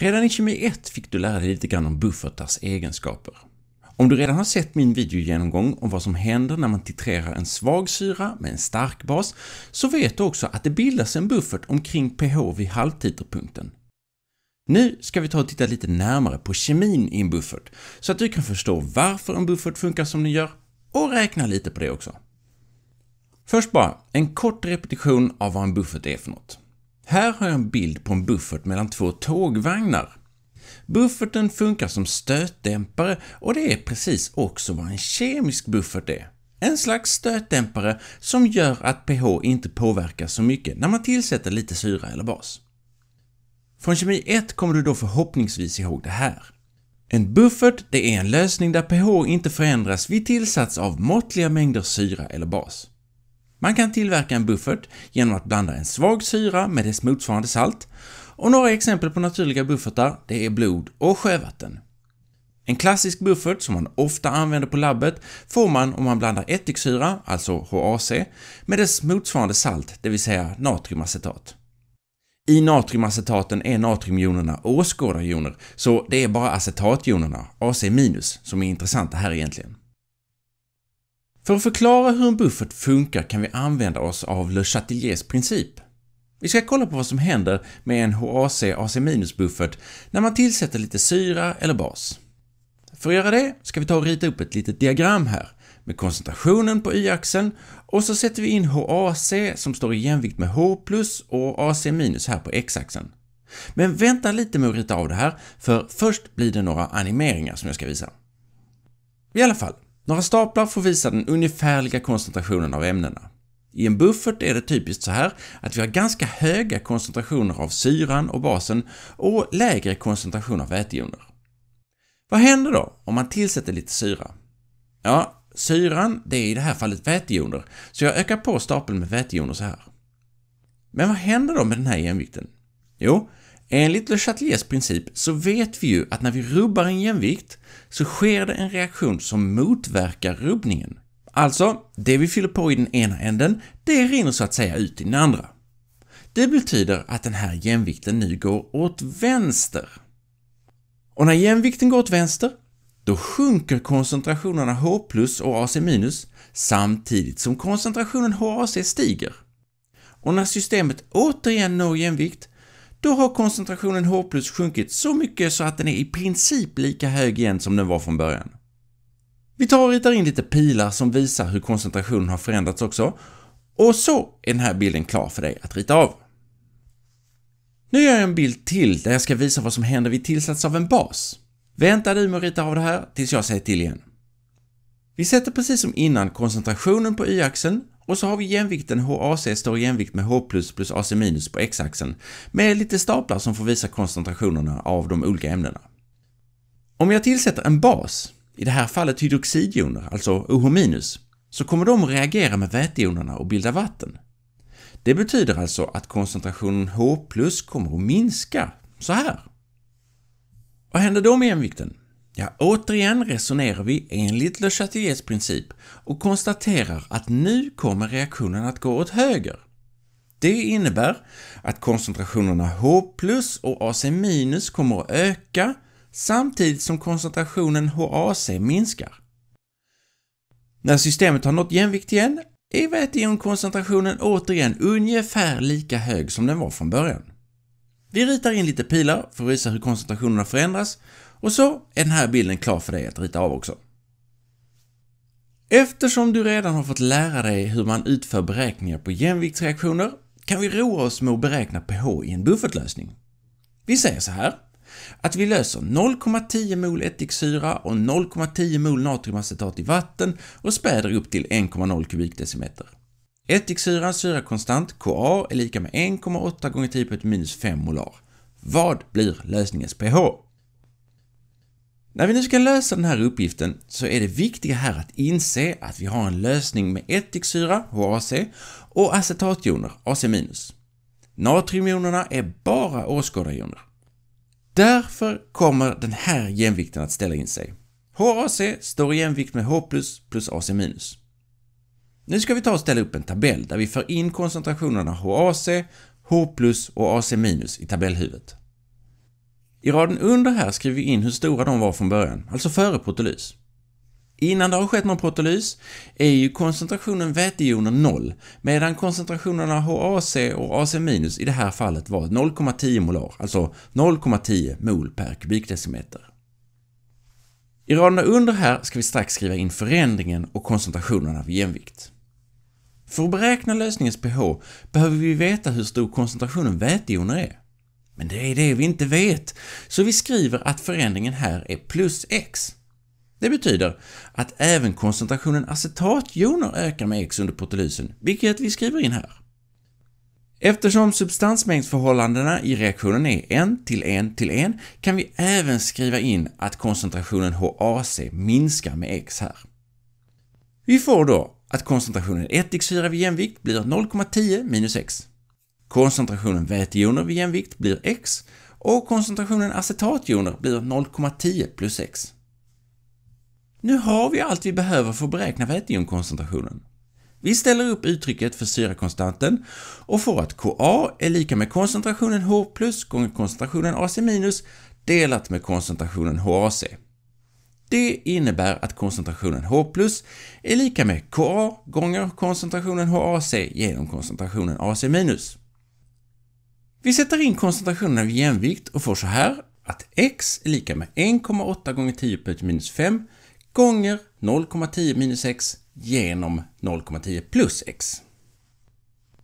Redan i kemi 1 fick du lära dig lite grann om buffertars egenskaper. Om du redan har sett min videogenomgång om vad som händer när man titrerar en svag syra med en stark bas, så vet du också att det bildas en buffert omkring pH vid halvtiterpunkten. Nu ska vi ta och titta lite närmare på kemin i en buffert, så att du kan förstå varför en buffert funkar som den gör och räkna lite på det också. Först bara, en kort repetition av vad en buffert är för något. Här har jag en bild på en buffert mellan två tågvagnar. Bufferten funkar som stötdämpare och det är precis också vad en kemisk buffert är. En slags stötdämpare som gör att pH inte påverkas så mycket när man tillsätter lite syra eller bas. Från kemi 1 kommer du då förhoppningsvis ihåg det här. En buffert det är en lösning där pH inte förändras vid tillsats av måttliga mängder syra eller bas. Man kan tillverka en buffert genom att blanda en svag syra med dess motsvarande salt och några exempel på naturliga buffertar det är blod och sjövatten. En klassisk buffert som man ofta använder på labbet får man om man blandar ättiksyra, alltså HAC, med dess motsvarande salt, det vill säga natriumacetat. I natriumacetaten är natriumjonerna åskådarjoner, så det är bara acetatjonerna, AC-, som är intressanta här egentligen. För att förklara hur en buffert funkar kan vi använda oss av Le Chateliers princip. Vi ska kolla på vad som händer med en HAC-AC-buffert när man tillsätter lite syra eller bas. För att göra det ska vi ta och rita upp ett litet diagram här med koncentrationen på y-axeln och så sätter vi in HAC som står i jämvikt med H och AC här på x-axeln. Men vänta lite med att rita av det här, för först blir det några animeringar som jag ska visa. I alla fall, några staplar får visa den ungefärliga koncentrationen av ämnena. I en buffert är det typiskt så här att vi har ganska höga koncentrationer av syran och basen och lägre koncentration av vätejoner. Vad händer då om man tillsätter lite syra? Ja, syran, det är i det här fallet vätejoner, så jag ökar på stapeln med vätejoner så här. Men vad händer då med den här jämvikten? Jo, Enligt Le Chateliers princip så vet vi ju att när vi rubbar en jämvikt så sker det en reaktion som motverkar rubbningen. Alltså, det vi fyller på i den ena änden, det rinner så att säga ut i den andra. Det betyder att den här jämvikten nu går åt vänster. Och när jämvikten går åt vänster, då sjunker koncentrationerna H och AC samtidigt som koncentrationen HAC stiger. Och när systemet återigen når jämvikt, då har koncentrationen H+, sjunkit så mycket så att den är i princip lika hög igen som den var från början. Vi tar och ritar in lite pilar som visar hur koncentrationen har förändrats också, och så är den här bilden klar för dig att rita av. Nu gör jag en bild till där jag ska visa vad som händer vid tillsats av en bas. Vänta du med att rita av det här tills jag säger till igen. Vi sätter precis som innan koncentrationen på y-axeln och så har vi jämvikten HAC står i jämvikt med H++ plus AC- minus på x-axeln, med lite staplar som får visa koncentrationerna av de olika ämnena. Om jag tillsätter en bas, i det här fallet hydroxidjoner, alltså OH-, så kommer de att reagera med vätejonerna och bilda vatten. Det betyder alltså att koncentrationen H+, kommer att minska, så här. Vad händer då med jämvikten? Ja, återigen resonerar vi enligt Le Chateliers princip och konstaterar att nu kommer reaktionen att gå åt höger. Det innebär att koncentrationerna H och AC kommer att öka samtidigt som koncentrationen HAC minskar. När systemet har nått jämvikt igen är vätejonkoncentrationen återigen ungefär lika hög som den var från början. Vi ritar in lite pilar för att visa hur koncentrationerna förändras och så är den här bilden klar för dig att rita av också. Eftersom du redan har fått lära dig hur man utför beräkningar på jämviktsreaktioner kan vi roa oss med att beräkna pH i en buffertlösning. Vi säger så här, att vi löser 0,10 mol ättiksyra och 0,10 mol natriumacetat i vatten och späder upp till 1,0 kubikdecimeter. Ättiksyrans syrakonstant Ka är lika med 1,8 gånger 10 5 molar. Vad blir lösningens pH? När vi nu ska lösa den här uppgiften så är det viktiga här att inse att vi har en lösning med ättiksyra, HAC, och acetatjoner, AC-. Natriumjonerna är bara åskådarjoner. Därför kommer den här jämvikten att ställa in sig. HAC står i jämvikt med H+, plus AC-. Nu ska vi ta och ställa upp en tabell där vi för in koncentrationerna HAC, H+, och AC- i tabellhuvudet. I raden under här skriver vi in hur stora de var från början, alltså före protolys. Innan det har skett någon protolys är ju koncentrationen vätejoner 0, medan koncentrationerna HAC och AC- i det här fallet var 0,10 molar, alltså 0,10 mol per kubikdecimeter. I raderna under här ska vi strax skriva in förändringen och koncentrationerna vid jämvikt. För att beräkna lösningens pH behöver vi veta hur stor koncentrationen vätejoner är. Men det är det vi inte vet, så vi skriver att förändringen här är plus x. Det betyder att även koncentrationen acetatjoner ökar med x under protolysen, vilket vi skriver in här. Eftersom substansmängdsförhållandena i reaktionen är 1 till 1 till 1 kan vi även skriva in att koncentrationen HAC minskar med x här. Vi får då att koncentrationen ättiksyra vid jämvikt blir 0,10 minus x. Koncentrationen vätejoner vid jämvikt blir X och koncentrationen acetatjoner blir 0,10 plus X. Nu har vi allt vi behöver för att beräkna vätejonkoncentrationen. Vi ställer upp uttrycket för syrakonstanten och får att Ka är lika med koncentrationen H plus gånger koncentrationen AC minus delat med koncentrationen HAC. Det innebär att koncentrationen H plus är lika med Ka gånger koncentrationen HAC genom koncentrationen AC minus. Vi sätter in koncentrationen vid jämvikt och får så här att x är lika med 1,8 gånger 10 minus 5 gånger 0,10 minus x genom 0,10 plus x.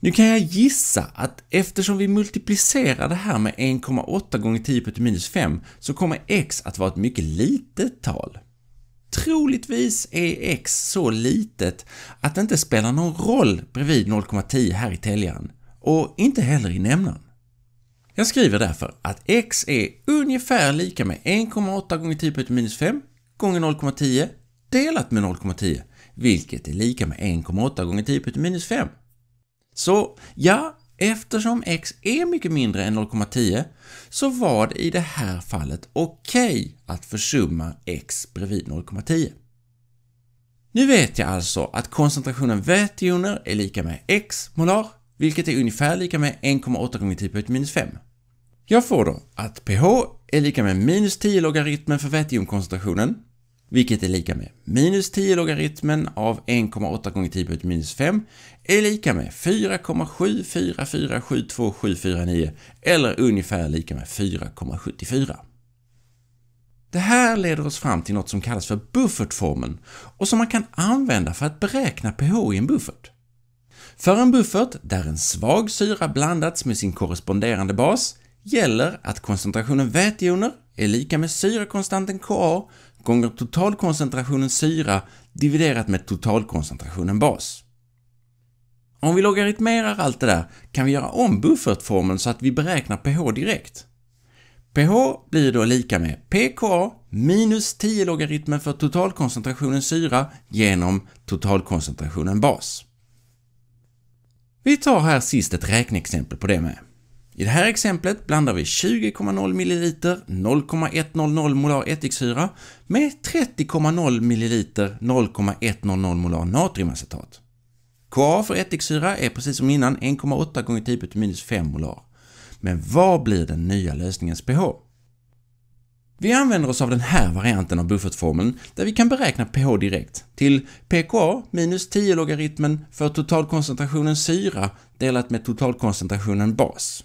Nu kan jag gissa att eftersom vi multiplicerar det här med 1,8 gånger 10 minus 5 så kommer x att vara ett mycket litet tal. Troligtvis är x så litet att det inte spelar någon roll bredvid 0,10 här i täljaren och inte heller i nämnaren. Jag skriver därför att x är ungefär lika med 1,8 gånger 10 på minus 5 gånger 0,10 delat med 0,10 vilket är lika med 1,8 gånger 10 på minus 5. Så ja, eftersom x är mycket mindre än 0,10 så var det i det här fallet okej okay att försumma x bredvid 0,10. Nu vet jag alltså att koncentrationen vätejoner är lika med x molar vilket är ungefär lika med 1,8 gånger 10 på minus 5. Jag får då att pH är lika med minus 10 logaritmen för väteonkoncentrationen, vilket är lika med minus 10 logaritmen av 1,8 gånger 10 på minus 5 är lika med 4,74472749 eller ungefär lika med 4,74. Det här leder oss fram till något som kallas för buffertformeln och som man kan använda för att beräkna pH i en buffert. För en buffert där en svag syra blandats med sin korresponderande bas gäller att koncentrationen vätejoner är lika med syrekonstanten Ka gånger totalkoncentrationen syra dividerat med totalkoncentrationen bas. Om vi logaritmerar allt det där kan vi göra om buffertformeln så att vi beräknar pH direkt. pH blir då lika med pKa minus 10 logaritmen för totalkoncentrationen syra genom totalkoncentrationen bas. Vi tar här sist ett räkneexempel på det med. I det här exemplet blandar vi 20,0 ml 0,100 molar ättiksyra med 30,0 ml 0,100 molar natriumacetat. KA för ättiksyra är precis som innan 1,8 gånger 10 5 molar. Men vad blir den nya lösningens pH? Vi använder oss av den här varianten av buffertformeln där vi kan beräkna pH direkt till pKa minus 10 logaritmen för totalkoncentrationen syra delat med totalkoncentrationen bas.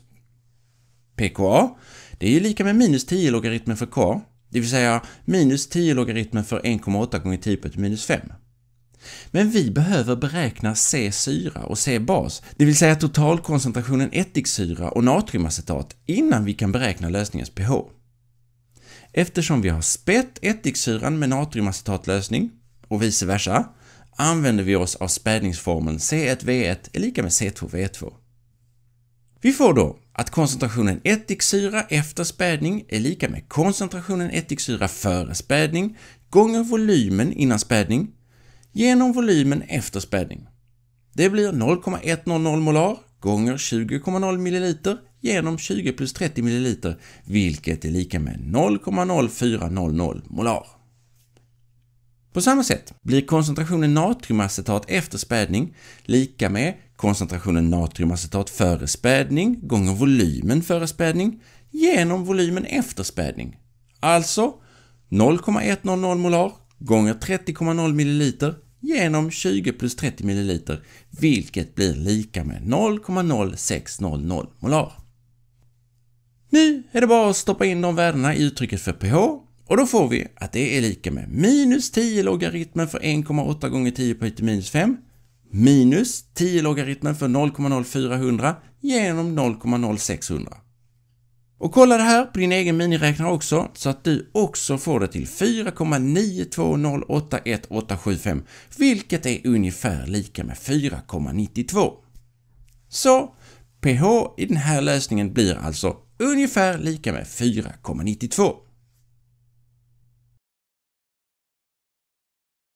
pKa, det är ju lika med minus 10 logaritmen för K, det vill säga minus 10 logaritmen för 1,8 gånger 10 minus 5. Men vi behöver beräkna C-syra och C-bas, det vill säga totalkoncentrationen ättiksyra och natriumacetat, innan vi kan beräkna lösningens pH. Eftersom vi har spätt ättiksyran med natriumacetatlösning och vice versa använder vi oss av spädningsformeln C1V1 är lika med C2V2. Vi får då att koncentrationen ättiksyra efter spädning är lika med koncentrationen ättiksyra före spädning gånger volymen innan spädning genom volymen efter spädning. Det blir 0,100 molar gånger 20,0 ml genom 20 plus 30 ml, vilket är lika med 0,0400 molar. På samma sätt blir koncentrationen natriumacetat efter spädning lika med koncentrationen natriumacetat före spädning gånger volymen före spädning genom volymen efter spädning. Alltså 0,100 molar gånger 30,0 ml genom 20 plus 30 ml, vilket blir lika med 0,0600 molar. Nu är det bara att stoppa in de värdena i uttrycket för pH och då får vi att det är lika med minus 10 logaritmen för 1,8 gånger 10 på till minus 5 minus 10 logaritmen för 0,0400 genom 0,0600. Och kolla det här på din egen miniräknare också så att du också får det till 4,92081875 vilket är ungefär lika med 4,92. Så pH i den här lösningen blir alltså ungefär lika med 4,92.